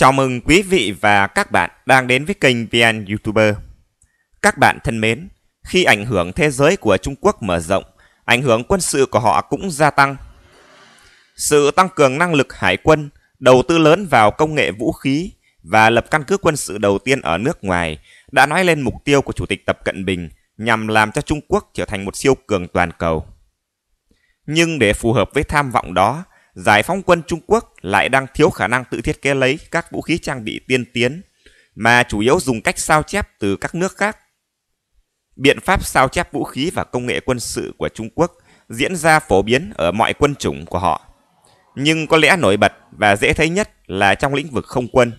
Chào mừng quý vị và các bạn đang đến với kênh VN YouTuber. Các bạn thân mến, khi ảnh hưởng thế giới của Trung Quốc mở rộng, ảnh hưởng quân sự của họ cũng gia tăng. Sự tăng cường năng lực hải quân, đầu tư lớn vào công nghệ vũ khí và lập căn cứ quân sự đầu tiên ở nước ngoài đã nói lên mục tiêu của Chủ tịch Tập Cận Bình nhằm làm cho Trung Quốc trở thành một siêu cường toàn cầu. Nhưng để phù hợp với tham vọng đó, giải phóng quân Trung Quốc lại đang thiếu khả năng tự thiết kế lấy các vũ khí trang bị tiên tiến, mà chủ yếu dùng cách sao chép từ các nước khác. Biện pháp sao chép vũ khí và công nghệ quân sự của Trung Quốc diễn ra phổ biến ở mọi quân chủng của họ, nhưng có lẽ nổi bật và dễ thấy nhất là trong lĩnh vực không quân.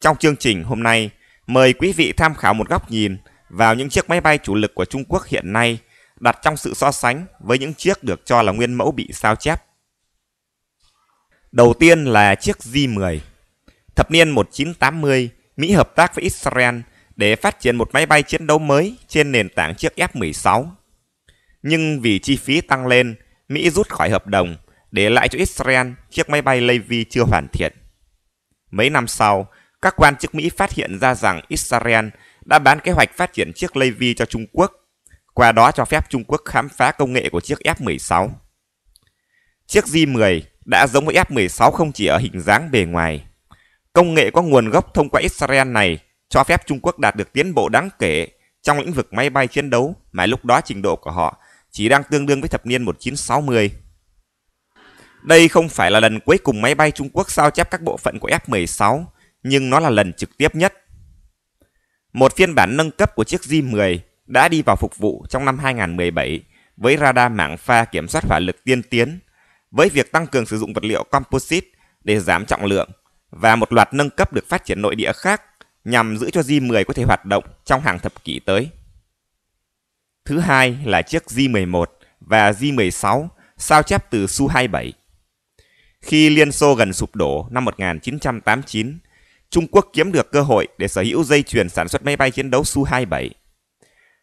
Trong chương trình hôm nay, mời quý vị tham khảo một góc nhìn vào những chiếc máy bay chủ lực của Trung Quốc hiện nay đặt trong sự so sánh với những chiếc được cho là nguyên mẫu bị sao chép. Đầu tiên là chiếc J-10. Thập niên 1980, Mỹ hợp tác với Israel để phát triển một máy bay chiến đấu mới trên nền tảng chiếc F-16. Nhưng vì chi phí tăng lên, Mỹ rút khỏi hợp đồng, để lại cho Israel chiếc máy bay Levy chưa hoàn thiện. Mấy năm sau, các quan chức Mỹ phát hiện ra rằng Israel đã bán kế hoạch phát triển chiếc Levy cho Trung Quốc, qua đó cho phép Trung Quốc khám phá công nghệ của chiếc F-16. Chiếc J-10 đã giống với F-16 không chỉ ở hình dáng bề ngoài. Công nghệ có nguồn gốc thông qua Israel này cho phép Trung Quốc đạt được tiến bộ đáng kể trong lĩnh vực máy bay chiến đấu mà lúc đó trình độ của họ chỉ đang tương đương với thập niên 1960. Đây không phải là lần cuối cùng máy bay Trung Quốc sao chép các bộ phận của F-16, nhưng nó là lần trực tiếp nhất. Một phiên bản nâng cấp của chiếc J-10 đã đi vào phục vụ trong năm 2017 với radar mạng pha kiểm soát hỏa lực tiên tiến với việc tăng cường sử dụng vật liệu composite để giảm trọng lượng và một loạt nâng cấp được phát triển nội địa khác nhằm giữ cho J10 có thể hoạt động trong hàng thập kỷ tới. Thứ hai là chiếc J11 và J16 sao chép từ Su-27. Khi Liên Xô gần sụp đổ năm 1989, Trung Quốc kiếm được cơ hội để sở hữu dây chuyền sản xuất máy bay chiến đấu Su-27.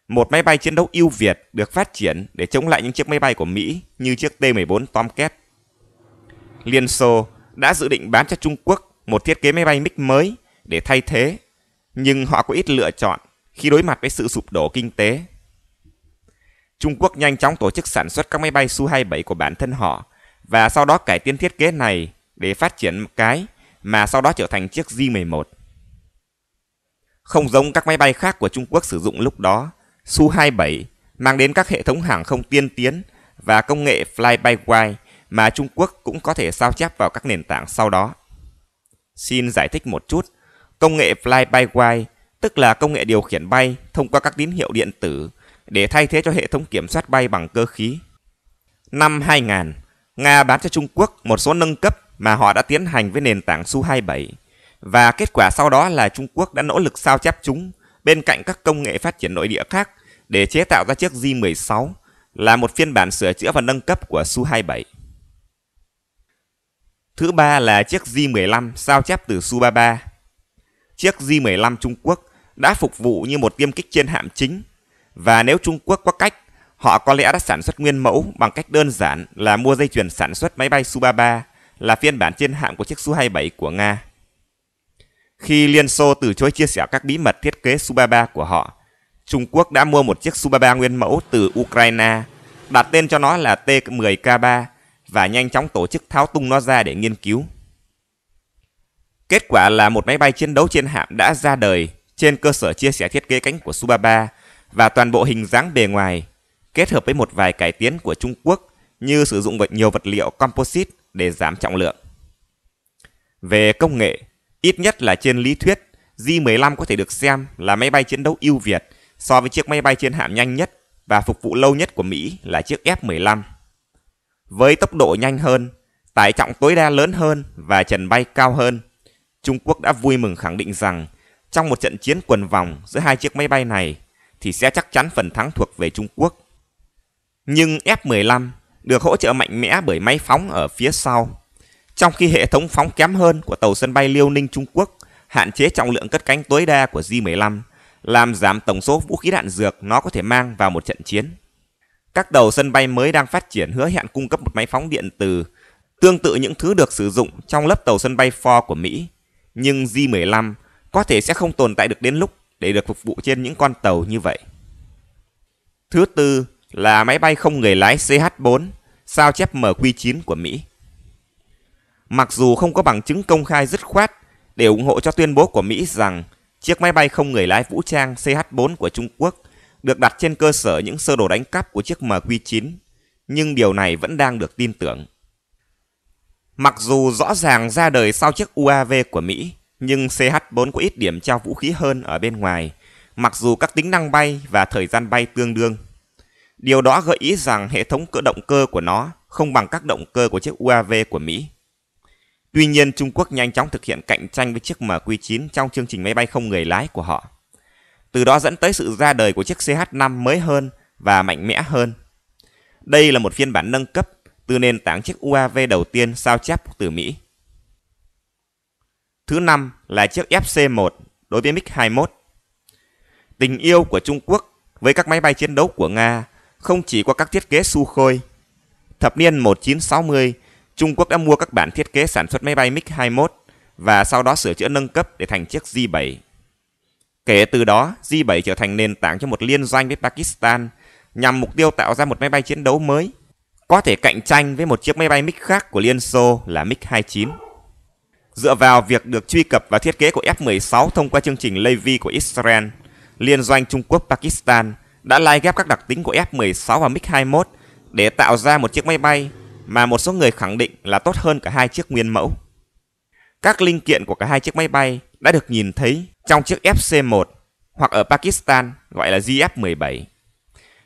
Một máy bay chiến đấu ưu việt được phát triển để chống lại những chiếc máy bay của Mỹ như chiếc T-14 Tomcat. Liên Xô đã dự định bán cho Trung Quốc một thiết kế máy bay MiG mới để thay thế, nhưng họ có ít lựa chọn khi đối mặt với sự sụp đổ kinh tế. Trung Quốc nhanh chóng tổ chức sản xuất các máy bay Su-27 của bản thân họ và sau đó cải tiến thiết kế này để phát triển một cái mà sau đó trở thành chiếc J-11. Không giống các máy bay khác của Trung Quốc sử dụng lúc đó, Su-27 mang đến các hệ thống hàng không tiên tiến và công nghệ fly-by-wire mà Trung Quốc cũng có thể sao chép vào các nền tảng sau đó. Xin giải thích một chút, công nghệ fly-by-wire, tức là công nghệ điều khiển bay thông qua các tín hiệu điện tử để thay thế cho hệ thống kiểm soát bay bằng cơ khí. Năm 2000, Nga bán cho Trung Quốc một số nâng cấp mà họ đã tiến hành với nền tảng Su-27, và kết quả sau đó là Trung Quốc đã nỗ lực sao chép chúng bên cạnh các công nghệ phát triển nội địa khác để chế tạo ra chiếc J-16 là một phiên bản sửa chữa và nâng cấp của Su-27. Thứ ba là chiếc J-15 sao chép từ Su-33. Chiếc J-15 Trung Quốc đã phục vụ như một tiêm kích trên hạm chính và nếu Trung Quốc có cách, họ có lẽ đã sản xuất nguyên mẫu bằng cách đơn giản là mua dây chuyền sản xuất máy bay Su-33 là phiên bản trên hạm của chiếc Su-27 của Nga. Khi Liên Xô từ chối chia sẻ các bí mật thiết kế Su-33 của họ, Trung Quốc đã mua một chiếc Su-33 nguyên mẫu từ Ukraine, đặt tên cho nó là T-10K3 và nhanh chóng tổ chức tháo tung nó ra để nghiên cứu. Kết quả là một máy bay chiến đấu trên hạm đã ra đời trên cơ sở chia sẻ thiết kế cánh của Su-33 và toàn bộ hình dáng bề ngoài, kết hợp với một vài cải tiến của Trung Quốc như sử dụng vật nhiều vật liệu composite để giảm trọng lượng. Về công nghệ, ít nhất là trên lý thuyết, J-15 có thể được xem là máy bay chiến đấu ưu việt so với chiếc máy bay trên hạm nhanh nhất và phục vụ lâu nhất của Mỹ là chiếc F-15. Với tốc độ nhanh hơn, tải trọng tối đa lớn hơn và trần bay cao hơn, Trung Quốc đã vui mừng khẳng định rằng trong một trận chiến quần vòng giữa hai chiếc máy bay này thì sẽ chắc chắn phần thắng thuộc về Trung Quốc. Nhưng F-15 được hỗ trợ mạnh mẽ bởi máy phóng ở phía sau. Trong khi hệ thống phóng kém hơn của tàu sân bay Liêu Ninh Trung Quốc hạn chế trọng lượng cất cánh tối đa của J-15, làm giảm tổng số vũ khí đạn dược nó có thể mang vào một trận chiến. Các đầu sân bay mới đang phát triển hứa hẹn cung cấp một máy phóng điện từ tương tự những thứ được sử dụng trong lớp tàu sân bay Ford của Mỹ, nhưng J-15 có thể sẽ không tồn tại được đến lúc để được phục vụ trên những con tàu như vậy. Thứ tư là máy bay không người lái CH-4, sao chép MQ-9 của Mỹ. Mặc dù không có bằng chứng công khai dứt khoát để ủng hộ cho tuyên bố của Mỹ rằng chiếc máy bay không người lái vũ trang CH-4 của Trung Quốc – được đặt trên cơ sở những sơ đồ đánh cắp của chiếc MQ9, nhưng điều này vẫn đang được tin tưởng. Mặc dù rõ ràng ra đời sau chiếc UAV của Mỹ, nhưng CH-4 có ít điểm trao vũ khí hơn ở bên ngoài, mặc dù các tính năng bay và thời gian bay tương đương. Điều đó gợi ý rằng hệ thống cỡ động cơ của nó không bằng các động cơ của chiếc UAV của Mỹ. Tuy nhiên, Trung Quốc nhanh chóng thực hiện cạnh tranh với chiếc MQ-9 trong chương trình máy bay không người lái của họ từ đó dẫn tới sự ra đời của chiếc CH5 mới hơn và mạnh mẽ hơn. Đây là một phiên bản nâng cấp từ nền tảng chiếc UAV đầu tiên sao chép từ Mỹ. Thứ năm là chiếc FC-1 đối với MiG-21. Tình yêu của Trung Quốc với các máy bay chiến đấu của Nga không chỉ qua các thiết kế su khôi. Thập niên 1960, Trung Quốc đã mua các bản thiết kế sản xuất máy bay MiG-21 và sau đó sửa chữa nâng cấp để thành chiếc J-7 Kể từ đó, J-7 trở thành nền tảng cho một liên doanh với Pakistan nhằm mục tiêu tạo ra một máy bay chiến đấu mới, có thể cạnh tranh với một chiếc máy bay MiG khác của Liên Xô là MiG-29. Dựa vào việc được truy cập và thiết kế của F-16 thông qua chương trình Levy của Israel, Liên doanh Trung Quốc-Pakistan đã lai ghép các đặc tính của F-16 và MiG-21 để tạo ra một chiếc máy bay mà một số người khẳng định là tốt hơn cả hai chiếc nguyên mẫu. Các linh kiện của cả hai chiếc máy bay đã được nhìn thấy trong chiếc FC-1 hoặc ở Pakistan gọi là GF-17.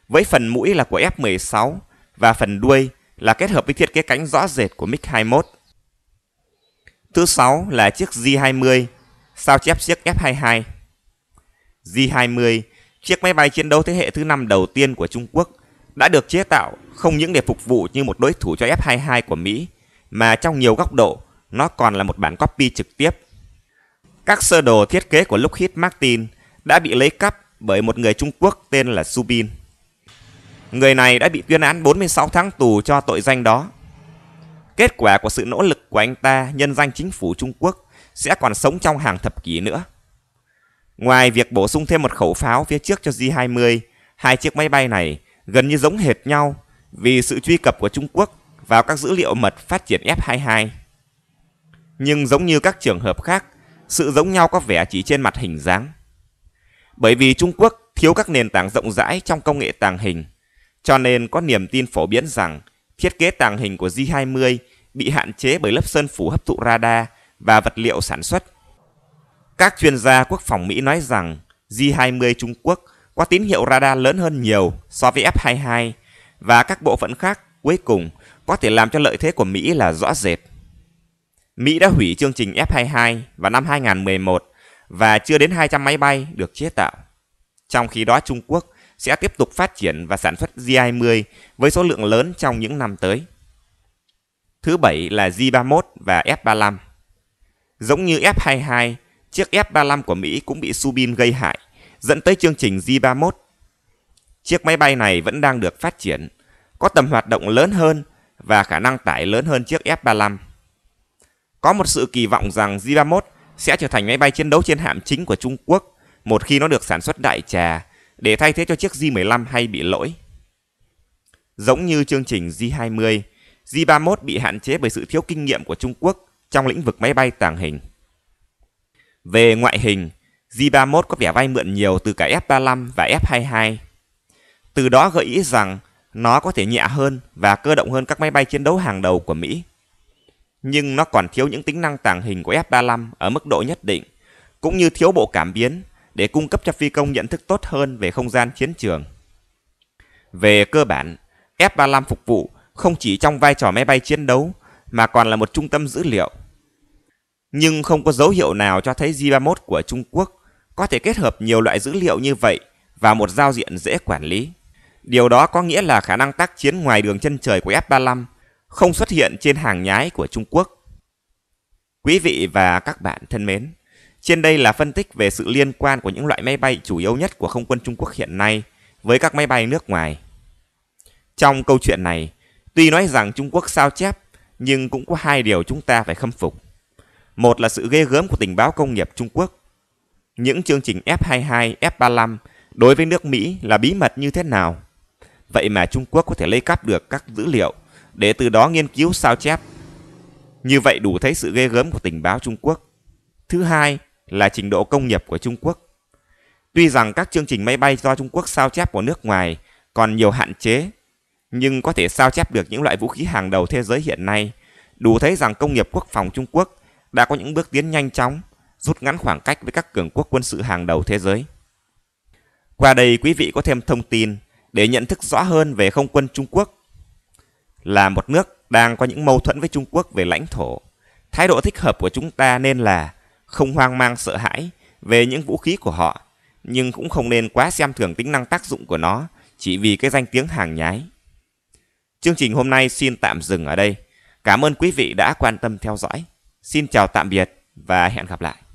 Với phần mũi là của F-16 và phần đuôi là kết hợp với thiết kế cánh rõ rệt của MiG-21. Thứ sáu là chiếc J-20, sao chép chiếc F-22. J-20, chiếc máy bay chiến đấu thế hệ thứ năm đầu tiên của Trung Quốc, đã được chế tạo không những để phục vụ như một đối thủ cho F-22 của Mỹ, mà trong nhiều góc độ, nó còn là một bản copy trực tiếp các sơ đồ thiết kế của Lockheed Martin đã bị lấy cắp bởi một người Trung Quốc tên là Subin. Người này đã bị tuyên án 46 tháng tù cho tội danh đó. Kết quả của sự nỗ lực của anh ta nhân danh chính phủ Trung Quốc sẽ còn sống trong hàng thập kỷ nữa. Ngoài việc bổ sung thêm một khẩu pháo phía trước cho J-20, hai chiếc máy bay này gần như giống hệt nhau vì sự truy cập của Trung Quốc vào các dữ liệu mật phát triển F-22. Nhưng giống như các trường hợp khác, sự giống nhau có vẻ chỉ trên mặt hình dáng. Bởi vì Trung Quốc thiếu các nền tảng rộng rãi trong công nghệ tàng hình, cho nên có niềm tin phổ biến rằng thiết kế tàng hình của J20 bị hạn chế bởi lớp sơn phủ hấp thụ radar và vật liệu sản xuất. Các chuyên gia quốc phòng Mỹ nói rằng J20 Trung Quốc có tín hiệu radar lớn hơn nhiều so với F22 và các bộ phận khác cuối cùng có thể làm cho lợi thế của Mỹ là rõ rệt. Mỹ đã hủy chương trình F-22 vào năm 2011 và chưa đến 200 máy bay được chế tạo. Trong khi đó Trung Quốc sẽ tiếp tục phát triển và sản xuất J-20 với số lượng lớn trong những năm tới. Thứ bảy là J-31 và F-35. Giống như F-22, chiếc F-35 của Mỹ cũng bị Subin gây hại, dẫn tới chương trình J-31. Chiếc máy bay này vẫn đang được phát triển, có tầm hoạt động lớn hơn và khả năng tải lớn hơn chiếc F-35. Có một sự kỳ vọng rằng J-31 sẽ trở thành máy bay chiến đấu trên hạm chính của Trung Quốc một khi nó được sản xuất đại trà để thay thế cho chiếc J-15 hay bị lỗi. Giống như chương trình J-20, J-31 bị hạn chế bởi sự thiếu kinh nghiệm của Trung Quốc trong lĩnh vực máy bay tàng hình. Về ngoại hình, J-31 có vẻ vay mượn nhiều từ cả F-35 và F-22. Từ đó gợi ý rằng nó có thể nhẹ hơn và cơ động hơn các máy bay chiến đấu hàng đầu của Mỹ nhưng nó còn thiếu những tính năng tàng hình của F-35 ở mức độ nhất định, cũng như thiếu bộ cảm biến để cung cấp cho phi công nhận thức tốt hơn về không gian chiến trường. Về cơ bản, F-35 phục vụ không chỉ trong vai trò máy bay chiến đấu mà còn là một trung tâm dữ liệu. Nhưng không có dấu hiệu nào cho thấy J-31 của Trung Quốc có thể kết hợp nhiều loại dữ liệu như vậy vào một giao diện dễ quản lý. Điều đó có nghĩa là khả năng tác chiến ngoài đường chân trời của F-35 không xuất hiện trên hàng nhái của Trung Quốc. Quý vị và các bạn thân mến, trên đây là phân tích về sự liên quan của những loại máy bay chủ yếu nhất của không quân Trung Quốc hiện nay với các máy bay nước ngoài. Trong câu chuyện này, tuy nói rằng Trung Quốc sao chép, nhưng cũng có hai điều chúng ta phải khâm phục. Một là sự ghê gớm của tình báo công nghiệp Trung Quốc. Những chương trình F-22, F-35 đối với nước Mỹ là bí mật như thế nào? Vậy mà Trung Quốc có thể lấy cắp được các dữ liệu để từ đó nghiên cứu sao chép. Như vậy đủ thấy sự ghê gớm của tình báo Trung Quốc. Thứ hai là trình độ công nghiệp của Trung Quốc. Tuy rằng các chương trình máy bay do Trung Quốc sao chép của nước ngoài còn nhiều hạn chế, nhưng có thể sao chép được những loại vũ khí hàng đầu thế giới hiện nay, đủ thấy rằng công nghiệp quốc phòng Trung Quốc đã có những bước tiến nhanh chóng, rút ngắn khoảng cách với các cường quốc quân sự hàng đầu thế giới. Qua đây quý vị có thêm thông tin để nhận thức rõ hơn về không quân Trung Quốc là một nước đang có những mâu thuẫn với Trung Quốc về lãnh thổ. Thái độ thích hợp của chúng ta nên là không hoang mang sợ hãi về những vũ khí của họ, nhưng cũng không nên quá xem thường tính năng tác dụng của nó chỉ vì cái danh tiếng hàng nhái. Chương trình hôm nay xin tạm dừng ở đây. Cảm ơn quý vị đã quan tâm theo dõi. Xin chào tạm biệt và hẹn gặp lại.